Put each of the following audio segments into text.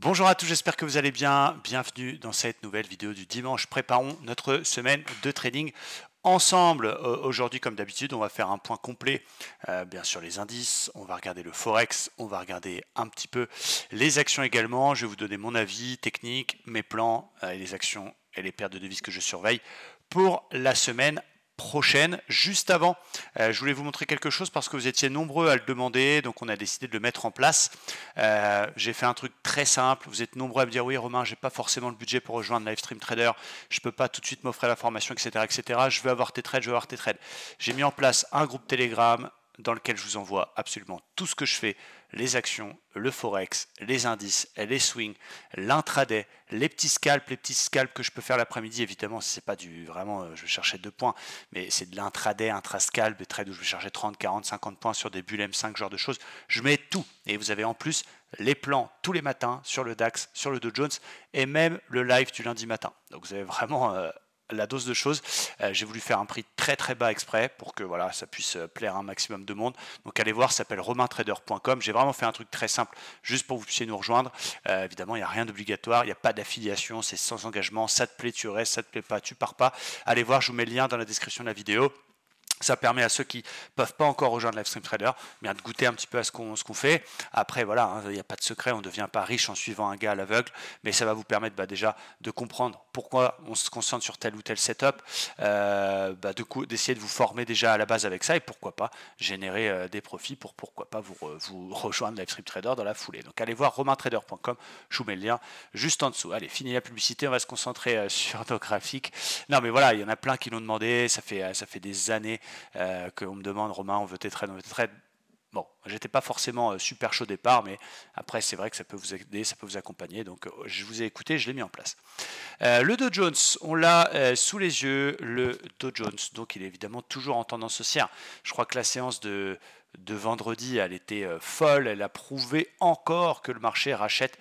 Bonjour à tous, j'espère que vous allez bien. Bienvenue dans cette nouvelle vidéo du dimanche. Préparons notre semaine de trading ensemble. Euh, aujourd'hui, comme d'habitude, on va faire un point complet, euh, bien sûr les indices, on va regarder le forex, on va regarder un petit peu les actions également. Je vais vous donner mon avis technique, mes plans euh, et les actions et les paires de devises que je surveille pour la semaine prochaine. Juste avant, euh, je voulais vous montrer quelque chose parce que vous étiez nombreux à le demander, donc on a décidé de le mettre en place. Euh, j'ai fait un truc très simple. Vous êtes nombreux à me dire oui, Romain, j'ai pas forcément le budget pour rejoindre Livestream Trader. Je peux pas tout de suite m'offrir la formation, etc., etc. Je veux avoir tes trades, je veux avoir tes trades. J'ai mis en place un groupe Telegram, dans lequel je vous envoie absolument tout ce que je fais, les actions, le forex, les indices, les swings, l'intraday, les petits scalps, les petits scalps que je peux faire l'après-midi, évidemment, c'est pas du vraiment, euh, je vais chercher deux points, mais c'est de l'intraday, intrascalp, des trades où je vais chercher 30, 40, 50 points sur des bulles M5, genre de choses. Je mets tout et vous avez en plus les plans tous les matins sur le DAX, sur le Dow Jones et même le live du lundi matin. Donc vous avez vraiment euh, la dose de choses. Euh, j'ai voulu faire un prix très très bas exprès pour que voilà, ça puisse euh, plaire à un maximum de monde. Donc allez voir, ça s'appelle romaintrader.com. J'ai vraiment fait un truc très simple juste pour que vous puissiez nous rejoindre. Euh, évidemment, il n'y a rien d'obligatoire, il n'y a pas d'affiliation, c'est sans engagement. Ça te plaît, tu restes, ça te plaît pas, tu pars pas. Allez voir, je vous mets le lien dans la description de la vidéo. Ça permet à ceux qui ne peuvent pas encore rejoindre Livestream Trader eh de goûter un petit peu à ce qu'on fait. Après, voilà, hein, il n'y a pas de secret, on ne devient pas riche en suivant un gars à l'aveugle, mais ça va vous permettre bah, déjà de comprendre pourquoi on se concentre sur tel ou tel setup, euh, bah d'essayer de, vous former déjà à la base avec ça et pourquoi pas générer euh, des profits pour pourquoi pas vous, rejoindre LiveStream Trader dans la foulée. Donc allez voir romaintrader.com, je vous mets le lien juste en dessous. Allez, fini la publicité, on va se concentrer euh, sur nos graphiques. Non mais voilà, il y en a plein qui l'ont demandé, ça fait, euh, ça fait des années qu'on me demande Romain, on veut tes trades, on veut tes trades. Bon, j'étais pas forcément euh, super chaud au départ, mais après c'est vrai que ça peut vous aider, ça peut vous accompagner. Donc euh, je vous ai écouté, je l'ai mis en place. Euh, le Dow Jones, on l'a sous les yeux, le Dow Jones. Donc il est évidemment toujours en tendance haussière. Je crois que la séance de, de vendredi, elle était folle, elle a prouvé encore que le marché rachète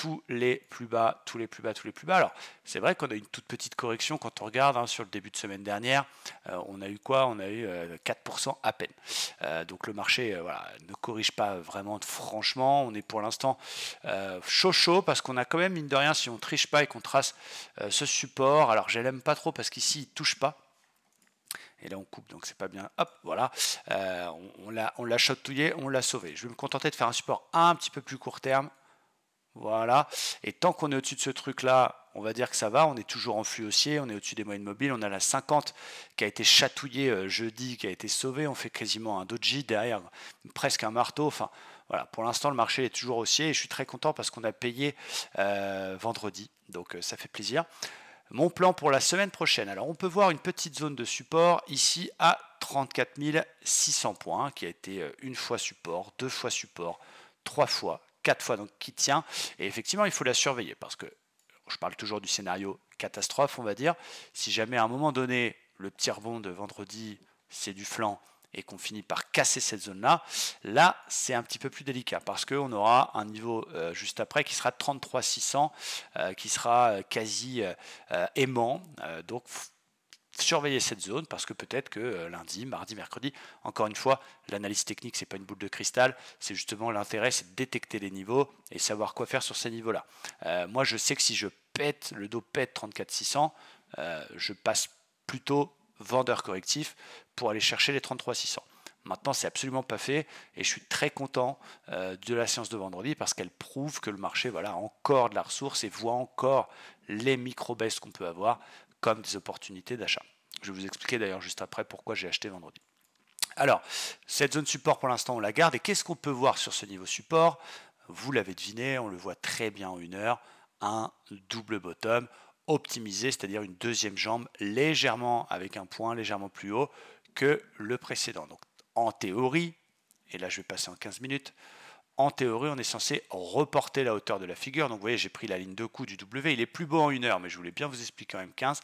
tous les plus bas, tous les plus bas, tous les plus bas. Alors, c'est vrai qu'on a une toute petite correction quand on regarde hein, sur le début de semaine dernière. Euh, on a eu quoi On a eu 4% euh, à peine. Euh, donc le marché voilà, ne corrige pas vraiment franchement. On est pour l'instant chaud chaud parce qu'on a quand même, mine de rien, si on triche pas et qu'on trace ce support. Alors, je l'aime pas trop parce qu'ici, il touche pas. Et là, on coupe, donc c'est pas bien. Hop, voilà. Euh, on, on l'a chatouillé, on l'a sauvé. Je vais me contenter de faire un support un petit peu plus court terme voilà. Et tant qu'on est au-dessus de ce truc-là, on va dire que ça va. On est toujours en flux haussier, on est au-dessus des moyennes mobiles. On a la 50 qui a été chatouillée euh, jeudi, qui a été sauvée. On fait quasiment un doji derrière, presque un marteau. Enfin, voilà. Pour l'instant, le marché est toujours haussier et je suis très content parce qu'on a payé euh, vendredi. Donc, euh, ça fait plaisir. Mon plan pour la semaine prochaine. Alors, on peut voir une petite zone de support ici à 34 600 points hein, qui a été une fois support, deux fois support, trois fois quatre fois, donc qui tient. Et effectivement, il faut la surveiller parce que je parle toujours du scénario catastrophe, on va dire. Si jamais à un moment donné, le petit rebond de vendredi, c'est du flanc et qu'on finit par casser cette zone-là, là, c'est un petit peu plus délicat parce qu'on aura un niveau euh, juste après qui sera 33 600, euh, qui sera euh, quasi aimant. donc surveiller cette zone parce que peut-être que euh, lundi, mardi, mercredi, encore une fois, l'analyse technique, ce n'est pas une boule de cristal, c'est justement l'intérêt, c'est de détecter les niveaux et savoir quoi faire sur ces niveaux-là. Euh, moi, je sais que si je pète, le dos pète 34-600, euh, je passe plutôt vendeur correctif pour aller chercher les 33-600. Maintenant, c'est absolument pas fait et je suis très content euh, de la séance de vendredi parce qu'elle prouve que le marché voilà, a encore de la ressource et voit encore les micro-baisses qu'on peut avoir comme des opportunités d'achat. Je vais vous expliquer d'ailleurs juste après pourquoi j'ai acheté vendredi. Alors, cette zone support pour l'instant, on la garde. Et qu'est-ce qu'on peut voir sur ce niveau support Vous l'avez deviné, on le voit très bien en une heure, un double bottom optimisé, c'est-à-dire une deuxième jambe légèrement avec un point légèrement plus haut que le précédent. Donc en théorie, et là je vais passer en 15 minutes, en théorie, on est censé reporter la hauteur de la figure. Donc vous voyez, j'ai pris la ligne de coup du W. Il est plus beau en une heure, mais je voulais bien vous expliquer en M15.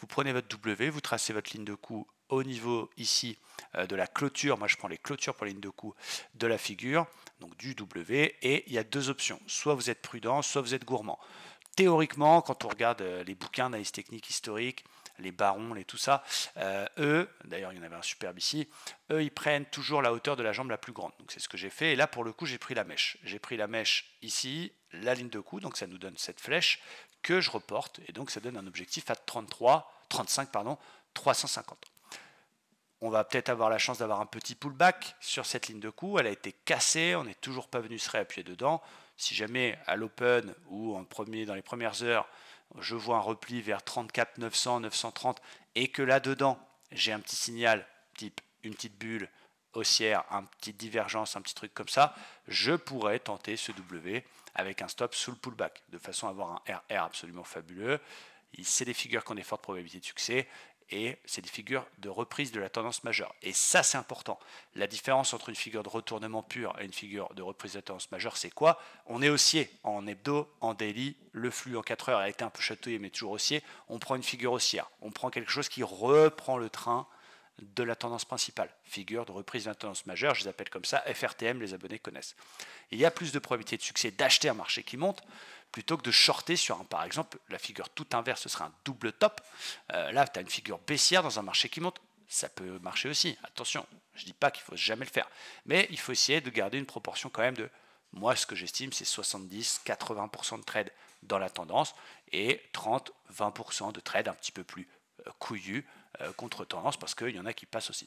Vous prenez votre W, vous tracez votre ligne de coup au niveau ici euh, de la clôture. Moi, je prends les clôtures pour la ligne de coup de la figure, donc du W. Et il y a deux options. Soit vous êtes prudent, soit vous êtes gourmand. Théoriquement, quand on regarde euh, les bouquins d'analyse technique historique, les barons, les tout ça, euh, eux, d'ailleurs il y en avait un superbe ici, eux ils prennent toujours la hauteur de la jambe la plus grande. Donc c'est ce que j'ai fait. Et là pour le coup j'ai pris la mèche. J'ai pris la mèche ici, la ligne de coup, donc ça nous donne cette flèche que je reporte. Et donc ça donne un objectif à 33, 35, pardon, 350. On va peut-être avoir la chance d'avoir un petit pullback sur cette ligne de coup. Elle a été cassée, on n'est toujours pas venu se réappuyer dedans. Si jamais à l'open ou en premier, dans les premières heures, je vois un repli vers 34 900, 930 et que là-dedans, j'ai un petit signal type une petite bulle haussière, un petite divergence, un petit truc comme ça, je pourrais tenter ce W avec un stop sous le pullback, de façon à avoir un RR absolument fabuleux. C'est des figures qui ont des fortes probabilités de succès et c'est des figures de reprise de la tendance majeure. Et ça, c'est important. La différence entre une figure de retournement pur et une figure de reprise de la tendance majeure, c'est quoi On est haussier en hebdo, en daily, le flux en 4 heures a été un peu chatouillé, mais toujours haussier. On prend une figure haussière, on prend quelque chose qui reprend le train de la tendance principale, figure de reprise de la tendance majeure, je les appelle comme ça, FRTM, les abonnés connaissent. Il y a plus de probabilité de succès d'acheter un marché qui monte plutôt que de shorter sur, un, par exemple, la figure tout inverse, ce serait un double top. Euh, là, tu as une figure baissière dans un marché qui monte. Ça peut marcher aussi, attention, je ne dis pas qu'il faut jamais le faire, mais il faut essayer de garder une proportion quand même de, moi ce que j'estime, c'est 70-80% de trade dans la tendance et 30-20% de trade un petit peu plus euh, couillu euh, contre tendance parce qu'il y en a qui passent aussi.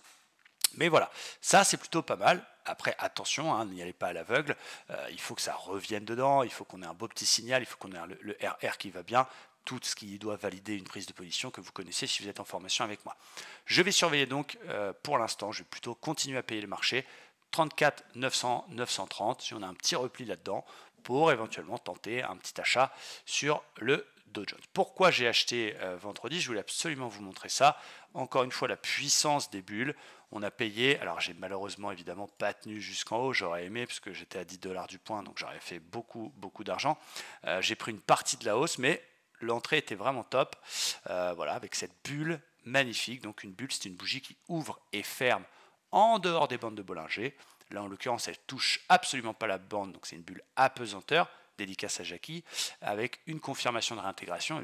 Mais voilà, ça c'est plutôt pas mal. Après, attention, hein, n'y allez pas à l'aveugle. Euh, il faut que ça revienne dedans, il faut qu'on ait un beau petit signal, il faut qu'on ait le, RR qui va bien, tout ce qui doit valider une prise de position que vous connaissez si vous êtes en formation avec moi. Je vais surveiller donc euh, pour l'instant, je vais plutôt continuer à payer le marché 34 930 si on a un petit repli là-dedans pour éventuellement tenter un petit achat sur le pourquoi j'ai acheté euh, vendredi Je voulais absolument vous montrer ça. Encore une fois, la puissance des bulles. On a payé, alors j'ai malheureusement évidemment pas tenu jusqu'en haut, j'aurais aimé parce que j'étais à 10 dollars du point, donc j'aurais fait beaucoup, beaucoup d'argent. Euh, j'ai pris une partie de la hausse, mais l'entrée était vraiment top. Euh, voilà, avec cette bulle magnifique. Donc une bulle, c'est une bougie qui ouvre et ferme en dehors des bandes de Bollinger. Là, en l'occurrence, elle touche absolument pas la bande, donc c'est une bulle apesanteur dédicace à Jackie, avec une confirmation de réintégration,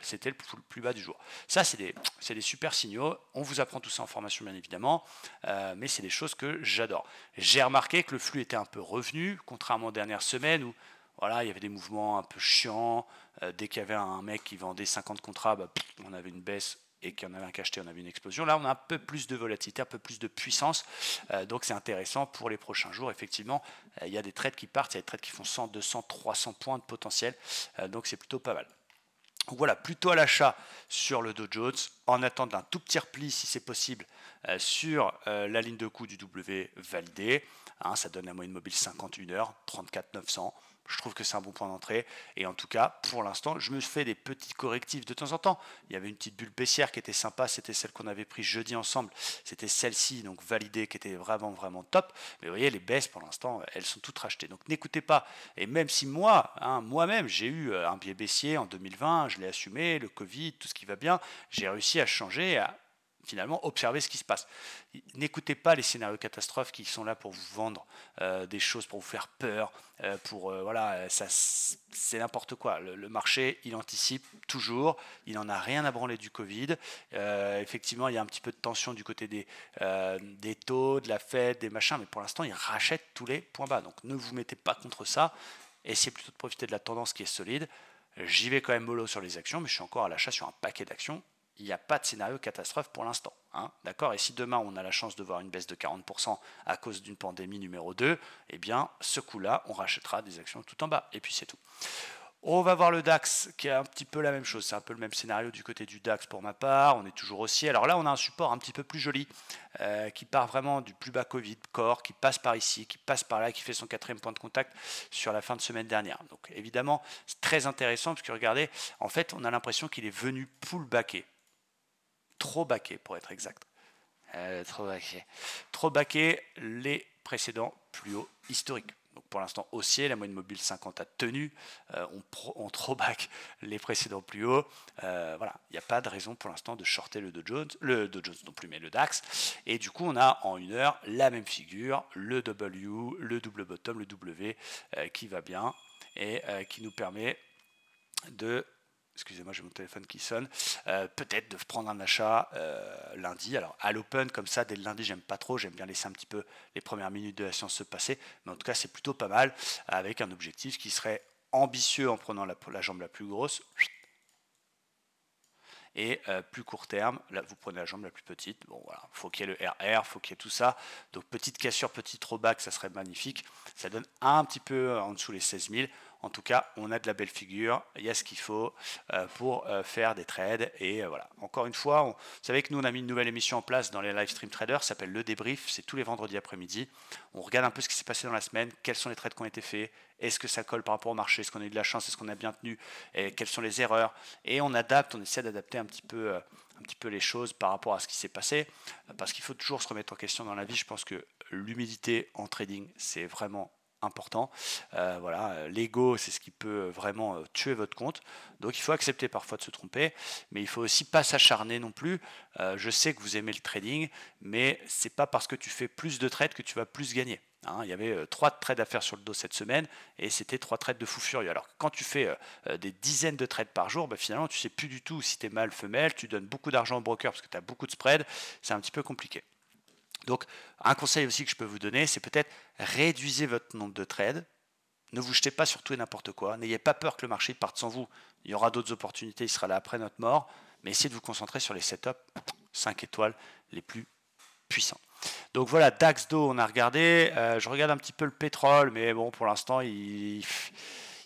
c'était le plus bas du jour. Ça, c'est des, super signaux. On vous apprend tout ça en formation, bien évidemment, euh, mais c'est des choses que j'adore. J'ai remarqué que le flux était un peu revenu, contrairement aux dernières semaines où voilà, il y avait des mouvements un peu chiants. Euh, dès qu'il y avait un mec qui vendait 50 contrats, bah, on avait une baisse et qu'il en avait un cacheté, on avait une explosion. Là, on a un peu plus de volatilité, un peu plus de puissance. Euh, donc, c'est intéressant pour les prochains jours. Effectivement, euh, il y a des trades qui partent, il y a des trades qui font 100, 200, 300 points de potentiel. Euh, donc, c'est plutôt pas mal. voilà, plutôt à l'achat sur le Dow Jones, en attendant d'un tout petit repli, si c'est possible, sur la ligne de coût du W validé. Hein, ça donne la moyenne mobile 51 heures, 34 900 je trouve que c'est un bon point d'entrée. Et en tout cas, pour l'instant, je me fais des petits correctifs de temps en temps. Il y avait une petite bulle baissière qui était sympa, c'était celle qu'on avait prise jeudi ensemble. C'était celle-ci, donc validée, qui était vraiment, vraiment top. Mais vous voyez, les baisses, pour l'instant, elles sont toutes rachetées. Donc n'écoutez pas. Et même si moi, hein, moi-même, j'ai eu euh, un biais baissier en 2020, je l'ai assumé, le Covid, tout ce qui va bien, j'ai réussi à changer, à finalement observer ce qui se passe. N'écoutez pas les scénarios catastrophes qui sont là pour vous vendre euh, des choses, pour vous faire peur, euh, pour euh, voilà, ça c'est n'importe quoi. Le, marché, il anticipe toujours, il n'en a rien à branler du Covid. effectivement, il y a un petit peu de tension du côté des, des taux, de la Fed, des machins, mais pour l'instant, il rachète tous les points bas. Donc ne vous mettez pas contre ça. Essayez plutôt de profiter de la tendance qui est solide. J'y vais quand même mollo sur les actions, mais je suis encore à l'achat sur un paquet d'actions il n'y a pas de scénario catastrophe pour l'instant. Hein, d'accord Et si demain on a la chance de voir une baisse de 40% à cause d'une pandémie numéro 2, eh bien ce coup-là, on rachètera des actions tout en bas. Et puis c'est tout. On va voir le DAX qui est un petit peu la même chose, c'est un peu le même scénario du côté du DAX pour ma part, on est toujours aussi. Alors là on a un support un petit peu plus joli euh, qui part vraiment du plus bas Covid, corps, qui passe par ici, qui passe par là, qui fait son quatrième point de contact sur la fin de semaine dernière. Donc évidemment c'est très intéressant parce que regardez, en fait on a l'impression qu'il est venu pull backer trop baqué pour être exact. Euh, trop baqué. Trop baqué les précédents plus hauts historiques. Donc pour l'instant haussier, la moyenne mobile 50 a tenu, euh, on, trop back les précédents plus hauts. Euh, voilà, il n'y a pas de raison pour l'instant de shorter le Dow Jones, le Dow Jones non plus, mais le DAX. Et du coup, on a en une heure la même figure, le W, le double bottom, le W qui va bien et qui nous permet de excusez-moi, j'ai mon téléphone qui sonne, euh, peut-être de prendre un achat euh, lundi. Alors à l'open, comme ça, dès le lundi, j'aime pas trop, j'aime bien laisser un petit peu les premières minutes de la séance se passer, mais en tout cas, c'est plutôt pas mal, avec un objectif qui serait ambitieux en prenant la, jambe la plus grosse, et euh, plus court terme, là vous prenez la jambe la plus petite. Bon voilà, faut qu'il y ait le RR, faut qu'il y ait tout ça. Donc petite cassure, petit throwback, ça serait magnifique. Ça donne un petit peu en dessous les 16 000. En tout cas, on a de la belle figure, il y a ce qu'il faut euh, pour euh, faire des trades. Et euh, voilà, encore une fois, vous savez que nous, on a mis une nouvelle émission en place dans les live stream traders, s'appelle Le Débrief, c'est tous les vendredis après-midi. On regarde un peu ce qui s'est passé dans la semaine, quels sont les trades qui ont été faits, est-ce que ça colle par rapport au marché, est-ce qu'on a eu de la chance, est-ce qu'on a bien tenu, et quelles sont les erreurs. Et on adapte, on essaie d'adapter un petit peu un petit peu les choses par rapport à ce qui s'est passé, parce qu'il faut toujours se remettre en question dans la vie. Je pense que l'humidité en trading, c'est vraiment important. Euh, voilà, l'ego, c'est ce qui peut euh, vraiment euh, tuer votre compte. Donc il faut accepter parfois de se tromper, mais il faut aussi pas s'acharner non plus. je sais que vous aimez le trading, mais c'est pas parce que tu fais plus de trades que tu vas plus gagner. Hein. il y avait trois trades à faire sur le dos cette semaine et c'était trois trades de fou furieux. Alors quand tu fais des dizaines de trades par jour, bah, finalement tu sais plus du tout si tu es mâle, femelle, tu donnes beaucoup d'argent au broker parce que tu as beaucoup de spread, c'est un petit peu compliqué. Donc, un conseil aussi que je peux vous donner, c'est peut-être réduisez votre nombre de trades. Ne vous jetez pas sur tout et n'importe quoi. N'ayez pas peur que le marché parte sans vous. Il y aura d'autres opportunités, il sera là après notre mort. Mais essayez de vous concentrer sur les setups 5 étoiles les plus puissants. Donc voilà, DAX, on a regardé. Euh, je regarde un petit peu le pétrole, mais bon, pour l'instant, il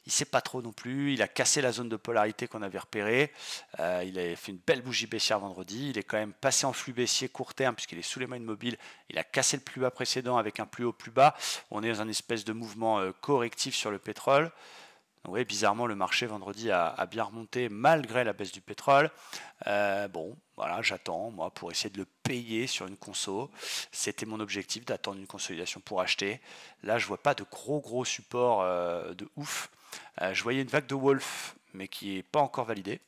il ne sait pas trop non plus. Il a cassé la zone de polarité qu'on avait repérée. Euh, il a fait une belle bougie baissière vendredi. Il est quand même passé en flux baissier court terme puisqu'il est sous les mains mobiles. Il a cassé le plus bas précédent avec un plus haut plus bas. On est dans un espèce de mouvement euh, correctif sur le pétrole. oui, bizarrement, le marché vendredi a, bien remonté malgré la baisse du pétrole. Euh, bon, voilà, j'attends, moi, pour essayer de le payer sur une conso. C'était mon objectif d'attendre une consolidation pour acheter. Là, je ne vois pas de gros, gros support de ouf. Euh, je voyais une vague de Wolf, mais qui n'est pas encore validée.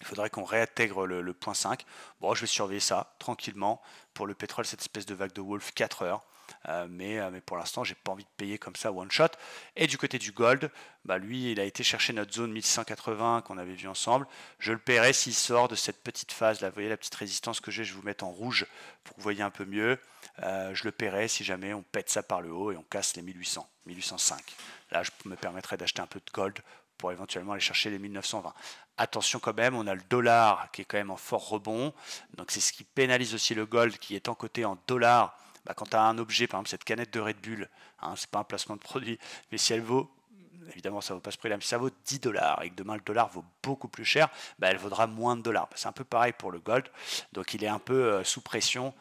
Il faudrait qu'on réintègre le, point 5. Bon, je vais surveiller ça tranquillement. Pour le pétrole, cette espèce de vague de Wolf 4 heures. Euh, euh, mais, pour l'instant, j'ai pas envie de payer comme ça one shot. Et du côté du gold, bah, lui, il a été chercher notre zone 1180 qu'on avait vu ensemble. Je le paierai s'il sort de cette petite phase. Là, vous voyez la petite résistance que j'ai, je vais vous mettre en rouge pour que vous voyez un peu mieux. je le paierai si jamais on pète ça par le haut et on casse les 1800, 1805. Là, je me permettrais d'acheter un peu de gold pour éventuellement aller chercher les 1920. Attention quand même, on a le dollar qui est quand même en fort rebond. Donc c'est ce qui pénalise aussi le gold qui est en côté en dollars. Bah, quand tu as un objet, par exemple cette canette de Red Bull, hein, ce n'est pas un placement de produit, mais si elle vaut, évidemment ça ne vaut pas ce prix-là, mais si ça vaut 10 dollars et que demain le dollar vaut beaucoup plus cher, bah, elle vaudra moins de dollars. Bah, c'est un peu pareil pour le gold. Donc il est un peu euh, sous pression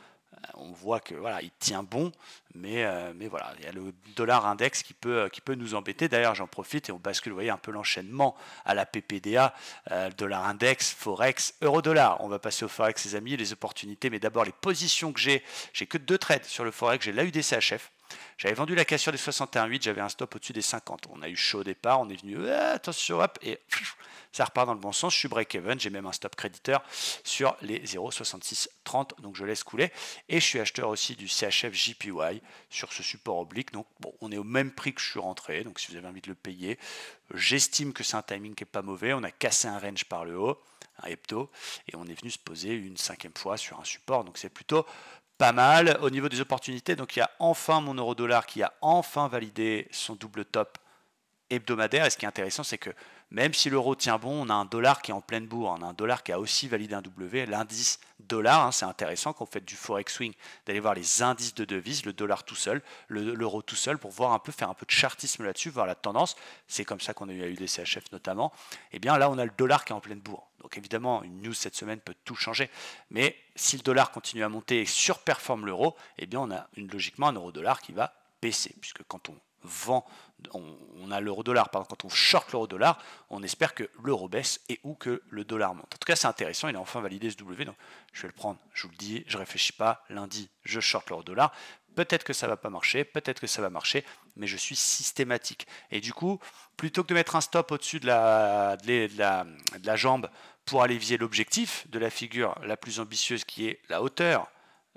euh, on voit que voilà, il tient bon, mais, euh, mais voilà, il y a le dollar index qui peut, euh, qui peut nous embêter. D'ailleurs, j'en profite et on bascule, voyez, un peu l'enchaînement à la PPDA, dollar index, forex, euro dollar. On va passer au forex, les amis, les opportunités, mais d'abord les positions que j'ai. J'ai que deux trades sur le forex, j'ai l'AUDCHF j'avais vendu la cassure des 61,8, j'avais un stop au-dessus des 50. On a eu chaud au départ, on est venu, eh, attention, hop, et ça repart dans le bon sens. Je suis break-even, j'ai même un stop créditeur sur les 0,6630, donc je laisse couler. Et je suis acheteur aussi du CHF JPY sur ce support oblique. Donc, bon, on est au même prix que je suis rentré, donc si vous avez envie de le payer, j'estime que c'est un timing qui n'est pas mauvais. On a cassé un range par le haut un hepto, et on est venu se poser une cinquième fois sur un support, donc c'est plutôt pas mal. Au niveau des opportunités, donc il y a enfin mon euro dollar qui a enfin validé son double top hebdomadaire. Et ce qui est intéressant, c'est que même si l'euro tient bon, on a un dollar qui est en pleine bourre, on a un dollar qui a aussi validé un W, l'indice dollar, hein, c'est intéressant quand vous du forex swing, d'aller voir les indices de devises, le dollar tout seul, l'euro tout seul, pour voir un peu, faire un peu de chartisme là-dessus, voir la tendance. C'est comme ça qu'on a eu la UDCHF notamment. Et eh bien là, on a le dollar qui est en pleine bourre. Donc évidemment, une news cette semaine peut tout changer. Mais si le dollar continue à monter et surperforme l'euro, et eh bien on a une, logiquement un euro-dollar qui va baisser, puisque quand on vend, on, a l'euro-dollar, quand on short l'euro-dollar, on espère que l'euro baisse et ou que le dollar monte. En tout cas, c'est intéressant, il a enfin validé ce W, donc je vais le prendre, je vous le dis, je réfléchis pas, lundi, je short l'euro-dollar, peut-être que ça va pas marcher, peut-être que ça va marcher, mais je suis systématique. Et du coup, plutôt que de mettre un stop au-dessus de la, de, de la jambe pour aller viser l'objectif de la figure la plus ambitieuse qui est la hauteur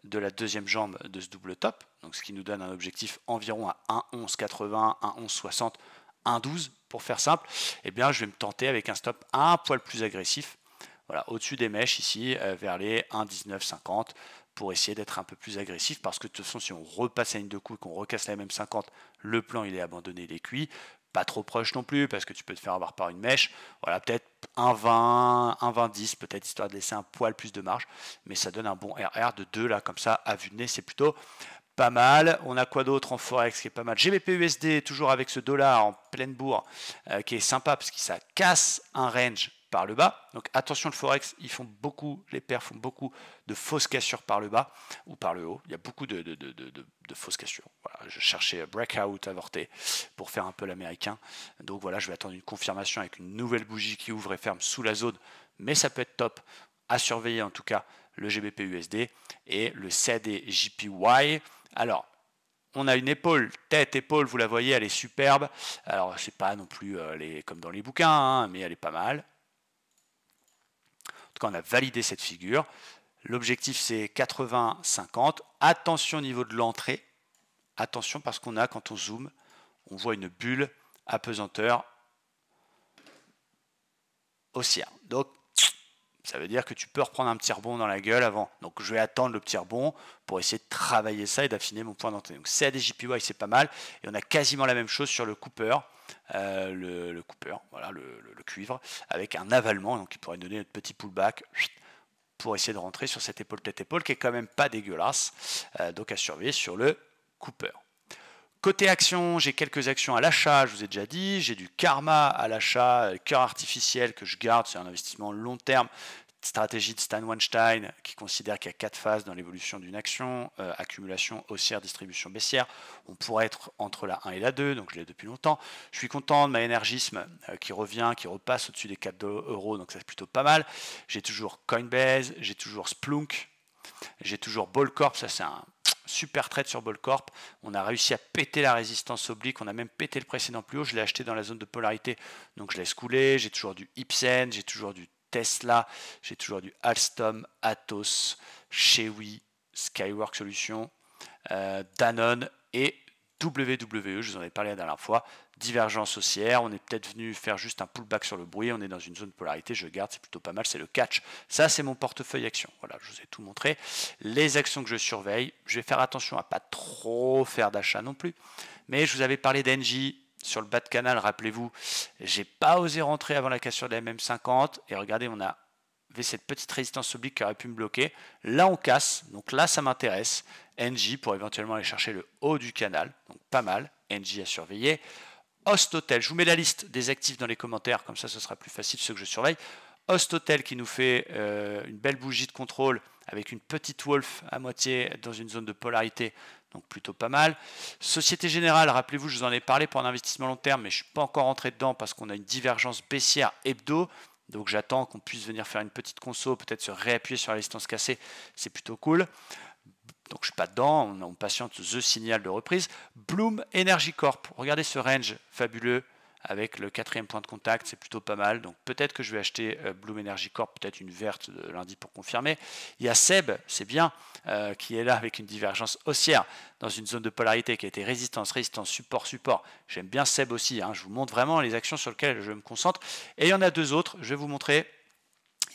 de la deuxième jambe de ce double top, donc ce qui nous donne un objectif environ à 1,1180, 1,1160, 1,12 pour faire simple, eh bien je vais me tenter avec un stop un poil plus agressif, voilà, au-dessus des mèches ici, euh, vers les 1,1950 pour essayer d'être un peu plus agressif parce que de toute façon si on repasse la ligne de coup et qu'on recasse la même 50 le plan il est abandonné, il est cuit. Pas trop proche non plus parce que tu peux te faire avoir par une mèche. Voilà, peut-être 1,20, 1,20-10 peut-être, histoire de laisser un poil plus de marge. Mais ça donne un bon RR de 2 là, comme ça, à vue de nez, c'est plutôt pas mal. On a quoi d'autre en Forex qui est pas mal GBPUSD, toujours avec ce dollar en pleine bourre, euh, qui est sympa parce que ça casse un range par le bas. Donc attention le forex, ils font beaucoup, les pères font beaucoup de fausses cassures par le bas ou par le haut. Il y a beaucoup de, fausses cassures. Voilà, je cherchais breakout avorté pour faire un peu l'américain. Donc voilà, je vais attendre une confirmation avec une nouvelle bougie qui ouvre et ferme sous la zone, mais ça peut être top à surveiller en tout cas le GBP USD et le CAD JPY. Alors on a une épaule, tête, épaule, vous la voyez, elle est superbe. Alors, c'est pas non plus euh, les, comme dans les bouquins, hein, mais elle est pas mal on a validé cette figure, l'objectif c'est 80-50. Attention au niveau de l'entrée. Attention parce qu'on a, quand on zoome, on voit une bulle à pesanteur haussière. Donc ça veut dire que tu peux reprendre un petit rebond dans la gueule avant. Donc je vais attendre le petit rebond pour essayer de travailler ça et d'affiner mon point d'entrée. Donc c'est des JPY c'est pas mal. Et on a quasiment la même chose sur le Cooper, euh, le, Cooper, voilà, le, cuivre, avec un avalement, donc il pourrait donner notre petit pullback pour essayer de rentrer sur cette épaule tête épaule qui est quand même pas dégueulasse. Euh, donc à surveiller sur le Cooper. Côté action, j'ai quelques actions à l'achat, je vous ai déjà dit. J'ai du karma à l'achat, euh, cœur artificiel que je garde, c'est un investissement long terme. Stratégie de Stan Weinstein qui considère qu'il y a quatre phases dans l'évolution d'une action euh, accumulation haussière, distribution baissière. On pourrait être entre la 1 et la 2, donc je l'ai depuis longtemps. Je suis content de ma énergisme euh, qui revient, qui repasse au-dessus des 4 euros, donc c'est plutôt pas mal. J'ai toujours Coinbase, j'ai toujours Splunk, j'ai toujours Ballcorp, ça c'est un Super trade sur Bolcorp, On a réussi à péter la résistance oblique. On a même pété le précédent plus haut. Je l'ai acheté dans la zone de polarité. Donc je laisse couler. J'ai toujours du Ipsen. J'ai toujours du Tesla. J'ai toujours du Alstom, Atos, Chewy, Skywork Solutions, euh, Danone et WWE. Je vous en ai parlé la dernière fois divergence haussière, on est peut-être venu faire juste un pullback sur le bruit, on est dans une zone de polarité, je garde, c'est plutôt pas mal, c'est le catch. Ça, c'est mon portefeuille action. Voilà, je vous ai tout montré. Les actions que je surveille, je vais faire attention à pas trop faire d'achat non plus. Mais je vous avais parlé d'Engie sur le bas de canal, rappelez-vous, j'ai pas osé rentrer avant la cassure de la MM50 et regardez, on a avait cette petite résistance oblique qui aurait pu me bloquer. Là, on casse, donc là, ça m'intéresse. NJ pour éventuellement aller chercher le haut du canal, donc pas mal. NJ à surveiller. Host Hotel, je vous mets la liste des actifs dans les commentaires, comme ça ce sera plus facile ceux que je surveille. Host Hotel qui nous fait euh, une belle bougie de contrôle avec une petite wolf à moitié dans une zone de polarité, donc plutôt pas mal. Société Générale, rappelez-vous, je vous en ai parlé pour un investissement long terme, mais je ne suis pas encore rentré dedans parce qu'on a une divergence baissière hebdo. Donc j'attends qu'on puisse venir faire une petite conso, peut-être se réappuyer sur la distance cassée, c'est plutôt cool donc je ne suis pas dedans, on, patiente The Signal de reprise. Bloom Energy Corp, regardez ce range fabuleux avec le quatrième point de contact, c'est plutôt pas mal. Donc peut-être que je vais acheter euh, Bloom Energy Corp, peut-être une verte lundi pour confirmer. Il y a Seb, c'est bien, euh, qui est là avec une divergence haussière dans une zone de polarité qui a été résistance, résistance, support, support. J'aime bien Seb aussi, hein. je vous montre vraiment les actions sur lesquelles je me concentre. Et il y en a deux autres, je vais vous montrer.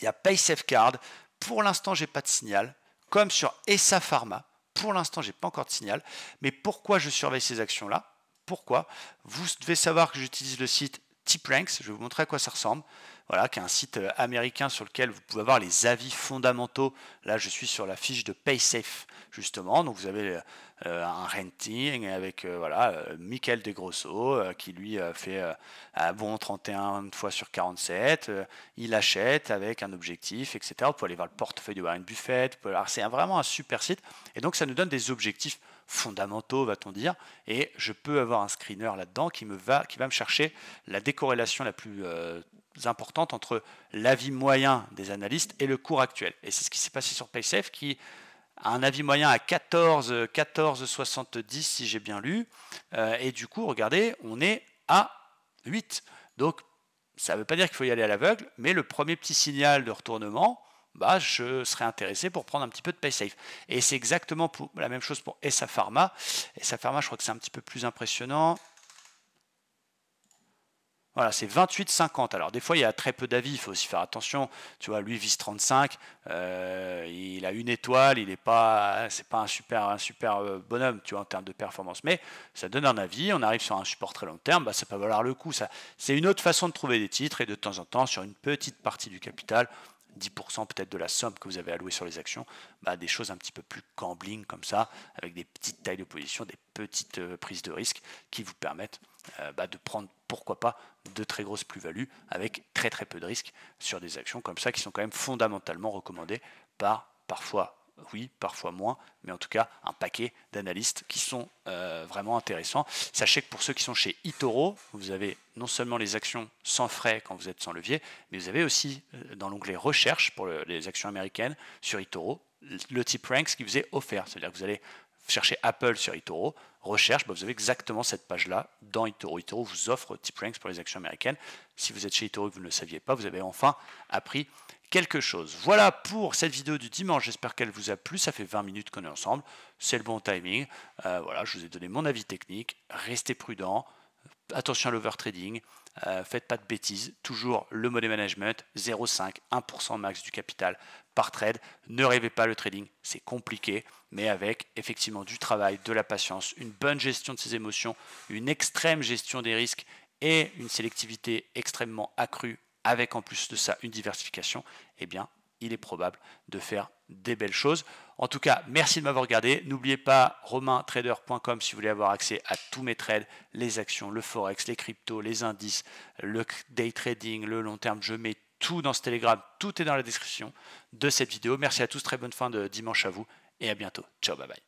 Il y a PaySafeCard, pour l'instant je n'ai pas de signal comme sur Essa Pharma. Pour l'instant, je n'ai pas encore de signal. Mais pourquoi je surveille ces actions-là Pourquoi Vous devez savoir que j'utilise le site Tipranks. Je vais vous montrer à quoi ça ressemble. Voilà, qui est un site euh, américain sur lequel vous pouvez avoir les avis fondamentaux. Là, je suis sur la fiche de PaySafe, justement. Donc, vous avez euh, euh, un renting avec euh, voilà, euh, Michael De qui lui fait un bon 31 fois sur 47. il achète avec un objectif, etc. Pour aller voir le portefeuille de Warren Buffett. C'est vraiment un super site. Et donc, ça nous donne des objectifs fondamentaux, va-t-on dire, et je peux avoir un screener là-dedans qui, me va, qui va me chercher la décorrélation la plus importante entre l'avis moyen des analystes et le cours actuel. Et c'est ce qui s'est passé sur PaySafe qui un avis moyen à 14,70 si j'ai bien lu. Euh, et du coup, regardez, on est à 8. Donc, ça ne veut pas dire qu'il faut y aller à l'aveugle, mais le premier petit signal de retournement, bah, je serais intéressé pour prendre un petit peu de safe Et c'est exactement pour, la même chose pour Essa Pharma. Essa Pharma, je crois que c'est un petit peu plus impressionnant. Voilà, c'est 28,50. Alors des fois, il y a très peu d'avis, il faut aussi faire attention. Tu vois, lui vise 35, il a une étoile, il n'est pas, c'est pas un super, un super euh, bonhomme, tu vois, en termes de performance. Mais ça donne un avis. On arrive sur un support très long terme, bah, ça peut valoir le coup. Ça, c'est une autre façon de trouver des titres et de temps en temps, sur une petite partie du capital, 10% peut-être de la somme que vous avez allouée sur les actions, bah, des choses un petit peu plus gambling comme ça, avec des petites tailles de position, des petites euh, prises de risque qui vous permettent euh, bah, de prendre pourquoi pas de très grosses plus-values avec très très peu de risques sur des actions comme ça qui sont quand même fondamentalement recommandées par parfois oui, parfois moins, mais en tout cas un paquet d'analystes qui sont euh, vraiment intéressants. Sachez que pour ceux qui sont chez eToro, vous avez non seulement les actions sans frais quand vous êtes sans levier, mais vous avez aussi euh, dans l'onglet recherche pour les actions américaines sur eToro le type ranks qui vous est offert. C'est-à-dire que vous allez cherchez Apple sur eToro, recherche, bah, vous avez exactement cette page-là dans eToro. eToro vous offre TipRanks pour les actions américaines. Si vous êtes chez eToro et que vous ne le saviez pas, vous avez enfin appris quelque chose. Voilà pour cette vidéo du dimanche. J'espère qu'elle vous a plu. Ça fait 20 minutes qu'on est ensemble. C'est le bon timing. Euh, voilà, je vous ai donné mon avis technique. Restez prudent attention à l'overtrading, euh, faites pas de bêtises, toujours le money management, 0,5, 1% max du capital par trade. Ne rêvez pas le trading, c'est compliqué, mais avec effectivement du travail, de la patience, une bonne gestion de ses émotions, une extrême gestion des risques et une sélectivité extrêmement accrue avec en plus de ça une diversification, eh bien il est probable de faire des belles choses. En tout cas, merci de m'avoir regardé. N'oubliez pas romaintrader.com si vous voulez avoir accès à tous mes trades, les actions, le forex, les cryptos, les indices, le day trading, le long terme. Je mets tout dans ce télégramme. tout est dans la description de cette vidéo. Merci à tous, très bonne fin de dimanche à vous et à bientôt. Ciao, bye bye.